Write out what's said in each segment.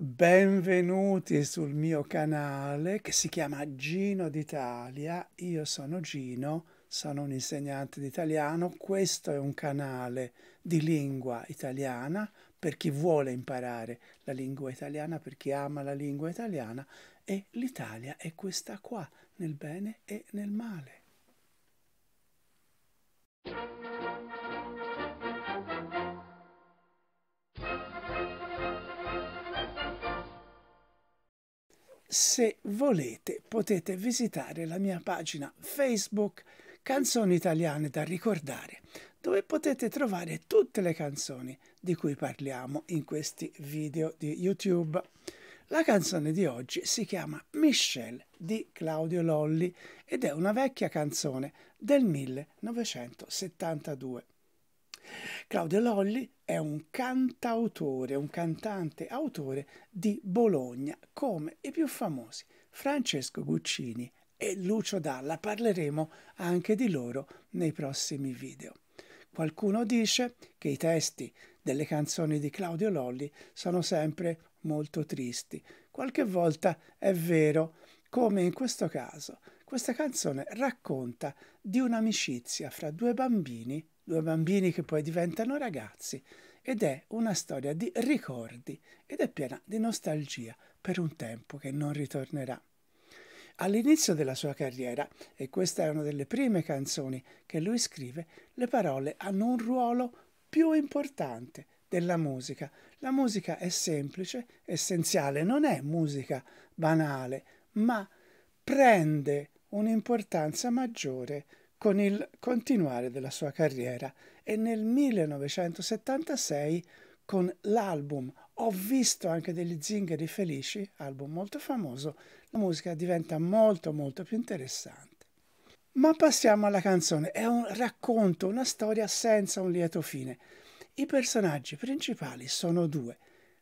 Benvenuti sul mio canale che si chiama Gino d'Italia. Io sono Gino, sono un insegnante d'italiano. Questo è un canale di lingua italiana per chi vuole imparare la lingua italiana, per chi ama la lingua italiana e l'Italia è questa qua, nel bene e nel male. Se volete potete visitare la mia pagina Facebook Canzoni italiane da ricordare, dove potete trovare tutte le canzoni di cui parliamo in questi video di YouTube. La canzone di oggi si chiama Michelle di Claudio Lolli ed è una vecchia canzone del 1972. Claudio Lolli è un cantautore, un cantante autore di Bologna, come i più famosi Francesco Guccini e Lucio Dalla. Parleremo anche di loro nei prossimi video. Qualcuno dice che i testi delle canzoni di Claudio Lolli sono sempre molto tristi. Qualche volta è vero, come in questo caso. Questa canzone racconta di un'amicizia fra due bambini due bambini che poi diventano ragazzi ed è una storia di ricordi ed è piena di nostalgia per un tempo che non ritornerà. All'inizio della sua carriera, e questa è una delle prime canzoni che lui scrive, le parole hanno un ruolo più importante della musica. La musica è semplice, essenziale, non è musica banale, ma prende un'importanza maggiore con il continuare della sua carriera e nel 1976 con l'album Ho visto anche degli zingari felici, album molto famoso, la musica diventa molto molto più interessante. Ma passiamo alla canzone, è un racconto, una storia senza un lieto fine. I personaggi principali sono due,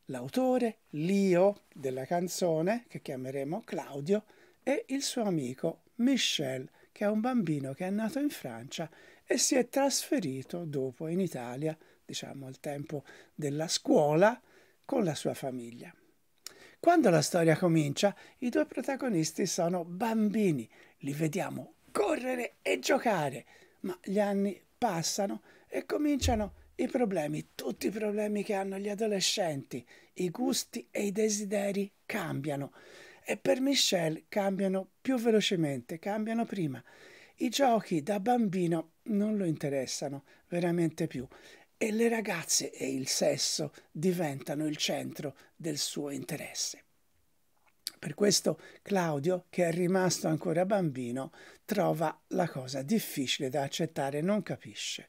l'autore, Lio della canzone, che chiameremo Claudio, e il suo amico Michel, che è un bambino che è nato in Francia e si è trasferito dopo in Italia, diciamo al tempo della scuola, con la sua famiglia. Quando la storia comincia, i due protagonisti sono bambini, li vediamo correre e giocare, ma gli anni passano e cominciano i problemi, tutti i problemi che hanno gli adolescenti, i gusti e i desideri cambiano e per Michelle cambiano più velocemente, cambiano prima. I giochi da bambino non lo interessano veramente più e le ragazze e il sesso diventano il centro del suo interesse. Per questo Claudio, che è rimasto ancora bambino, trova la cosa difficile da accettare, non capisce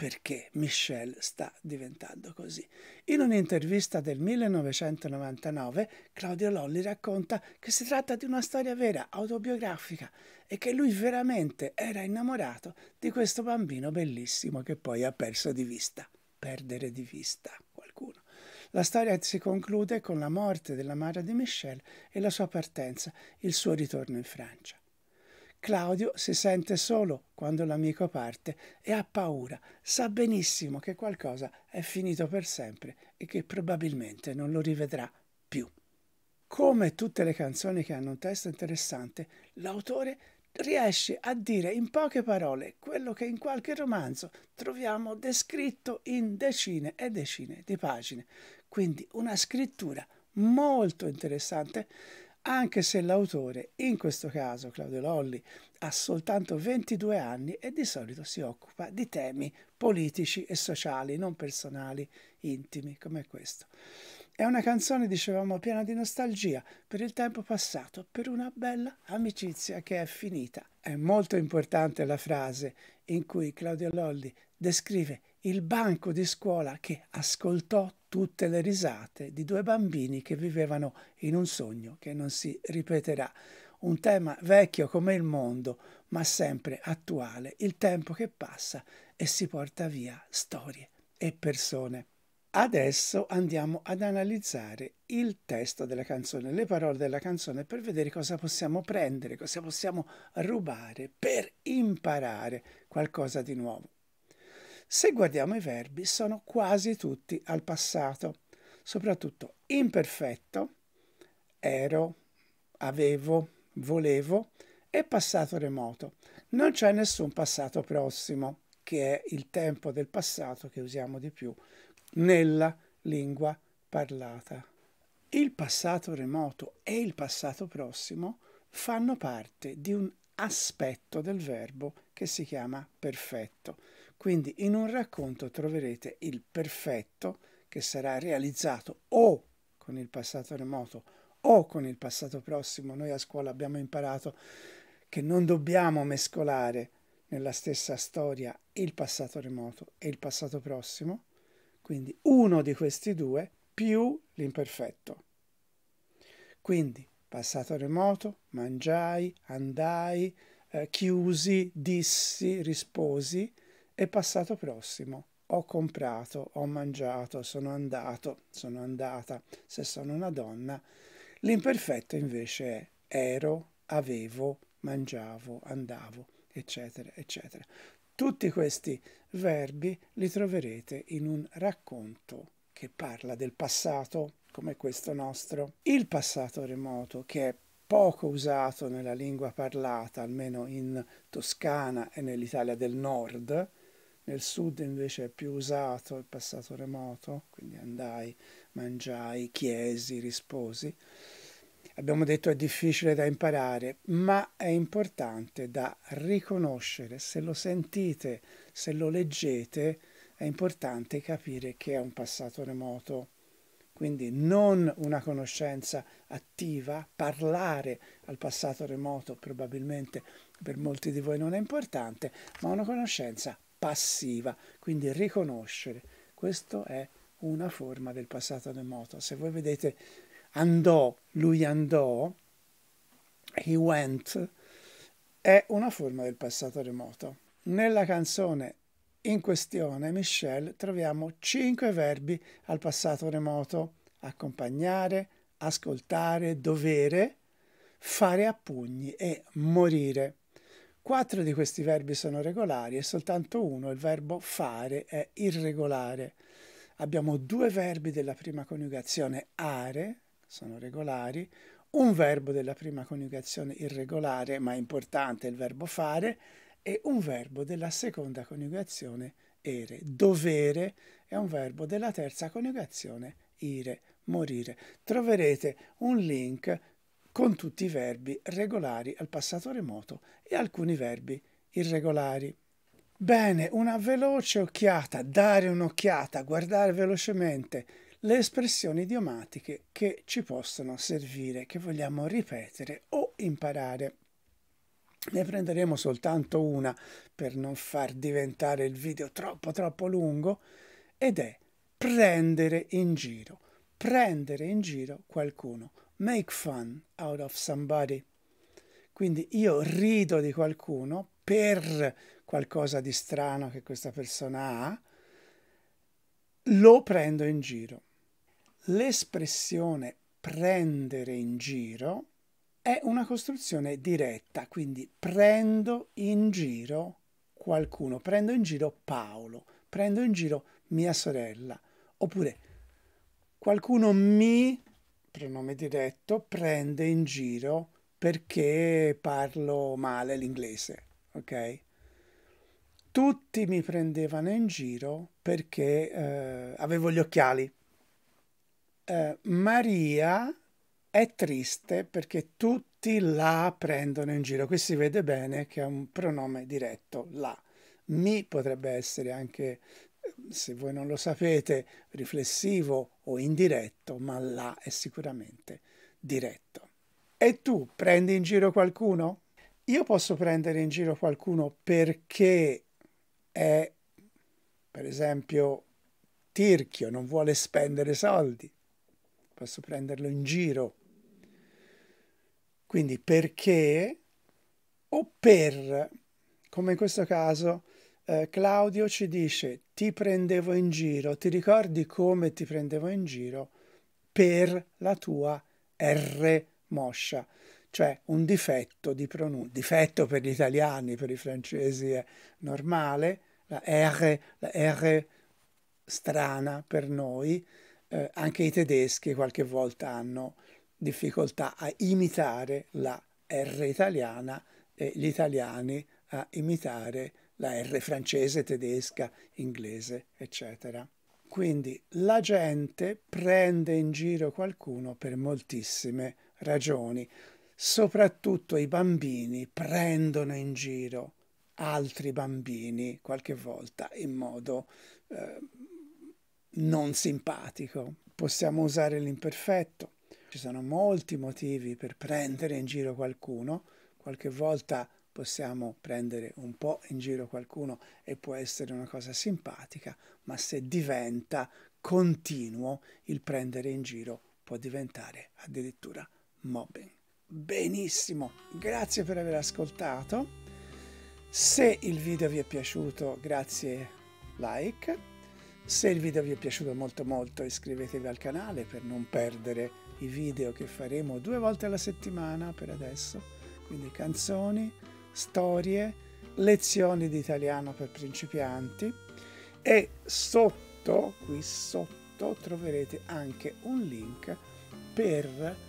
perché Michelle sta diventando così. In un'intervista del 1999 Claudio Lolli racconta che si tratta di una storia vera, autobiografica, e che lui veramente era innamorato di questo bambino bellissimo che poi ha perso di vista. Perdere di vista qualcuno. La storia si conclude con la morte della madre di Michelle e la sua partenza, il suo ritorno in Francia. Claudio si sente solo quando l'amico parte e ha paura, sa benissimo che qualcosa è finito per sempre e che probabilmente non lo rivedrà più. Come tutte le canzoni che hanno un testo interessante, l'autore riesce a dire in poche parole quello che in qualche romanzo troviamo descritto in decine e decine di pagine. Quindi una scrittura molto interessante anche se l'autore, in questo caso Claudio Lolli, ha soltanto 22 anni e di solito si occupa di temi politici e sociali, non personali, intimi, come questo. È una canzone, dicevamo, piena di nostalgia per il tempo passato, per una bella amicizia che è finita. È molto importante la frase in cui Claudio Lolli descrive il banco di scuola che ascoltò tutte le risate di due bambini che vivevano in un sogno che non si ripeterà. Un tema vecchio come il mondo, ma sempre attuale, il tempo che passa e si porta via storie e persone. Adesso andiamo ad analizzare il testo della canzone, le parole della canzone per vedere cosa possiamo prendere, cosa possiamo rubare per imparare qualcosa di nuovo. Se guardiamo i verbi, sono quasi tutti al passato, soprattutto imperfetto, ero, avevo, volevo e passato remoto. Non c'è nessun passato prossimo, che è il tempo del passato che usiamo di più nella lingua parlata. Il passato remoto e il passato prossimo fanno parte di un aspetto del verbo che si chiama perfetto. Quindi in un racconto troverete il perfetto che sarà realizzato o con il passato remoto o con il passato prossimo. Noi a scuola abbiamo imparato che non dobbiamo mescolare nella stessa storia il passato remoto e il passato prossimo, quindi uno di questi due più l'imperfetto. Quindi passato remoto, mangiai, andai, eh, chiusi, dissi, risposi, è passato prossimo. Ho comprato, ho mangiato, sono andato, sono andata, se sono una donna. L'imperfetto invece è ero, avevo, mangiavo, andavo, eccetera, eccetera. Tutti questi verbi li troverete in un racconto che parla del passato, come questo nostro. Il passato remoto, che è poco usato nella lingua parlata, almeno in Toscana e nell'Italia del Nord, nel sud invece è più usato il passato remoto, quindi andai, mangiai, chiesi, risposi. Abbiamo detto è difficile da imparare, ma è importante da riconoscere. Se lo sentite, se lo leggete, è importante capire che è un passato remoto. Quindi non una conoscenza attiva, parlare al passato remoto probabilmente per molti di voi non è importante, ma una conoscenza passiva, quindi riconoscere. Questa è una forma del passato remoto. Se voi vedete andò, lui andò, he went, è una forma del passato remoto. Nella canzone in questione, Michelle, troviamo cinque verbi al passato remoto. Accompagnare, ascoltare, dovere, fare a pugni e morire. Quattro di questi verbi sono regolari e soltanto uno, il verbo fare, è irregolare. Abbiamo due verbi della prima coniugazione are, sono regolari, un verbo della prima coniugazione irregolare, ma importante, il verbo fare, e un verbo della seconda coniugazione ere. Dovere è un verbo della terza coniugazione ire, morire. Troverete un link con tutti i verbi regolari al passato remoto e alcuni verbi irregolari. Bene, una veloce occhiata, dare un'occhiata, guardare velocemente le espressioni idiomatiche che ci possono servire, che vogliamo ripetere o imparare. Ne prenderemo soltanto una per non far diventare il video troppo troppo lungo ed è prendere in giro, prendere in giro qualcuno make fun out of somebody. Quindi io rido di qualcuno per qualcosa di strano che questa persona ha, lo prendo in giro. L'espressione prendere in giro è una costruzione diretta, quindi prendo in giro qualcuno, prendo in giro Paolo, prendo in giro mia sorella, oppure qualcuno mi pronome diretto, prende in giro perché parlo male l'inglese, ok? Tutti mi prendevano in giro perché eh, avevo gli occhiali. Eh, Maria è triste perché tutti la prendono in giro. Qui si vede bene che è un pronome diretto, la. Mi potrebbe essere anche, eh, se voi non lo sapete, riflessivo o indiretto, ma là è sicuramente diretto. E tu prendi in giro qualcuno? Io posso prendere in giro qualcuno perché è, per esempio, tirchio, non vuole spendere soldi. Posso prenderlo in giro. Quindi perché o per, come in questo caso, eh, Claudio ci dice ti prendevo in giro, ti ricordi come ti prendevo in giro per la tua R moscia, cioè un difetto di pronuncia, difetto per gli italiani, per i francesi è normale, la R, la R strana per noi, eh, anche i tedeschi qualche volta hanno difficoltà a imitare la R italiana e gli italiani a imitare la la R francese, tedesca, inglese, eccetera. Quindi la gente prende in giro qualcuno per moltissime ragioni. Soprattutto i bambini prendono in giro altri bambini, qualche volta in modo eh, non simpatico. Possiamo usare l'imperfetto. Ci sono molti motivi per prendere in giro qualcuno, qualche volta possiamo prendere un po' in giro qualcuno e può essere una cosa simpatica, ma se diventa continuo il prendere in giro può diventare addirittura mobbing. Benissimo, grazie per aver ascoltato. Se il video vi è piaciuto, grazie like. Se il video vi è piaciuto molto molto iscrivetevi al canale per non perdere i video che faremo due volte alla settimana per adesso, quindi canzoni, storie, lezioni di italiano per principianti e sotto, qui sotto, troverete anche un link per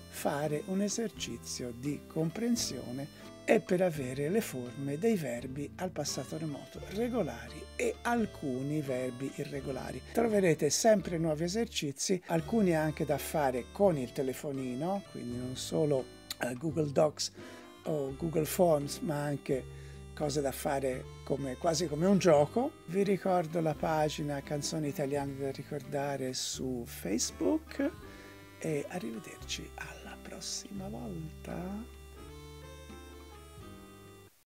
fare un esercizio di comprensione e per avere le forme dei verbi al passato remoto regolari e alcuni verbi irregolari. Troverete sempre nuovi esercizi, alcuni anche da fare con il telefonino, quindi non solo eh, Google Docs o Google Forms, ma anche cose da fare come, quasi come un gioco. Vi ricordo la pagina Canzoni Italiane da ricordare su Facebook e arrivederci alla prossima volta.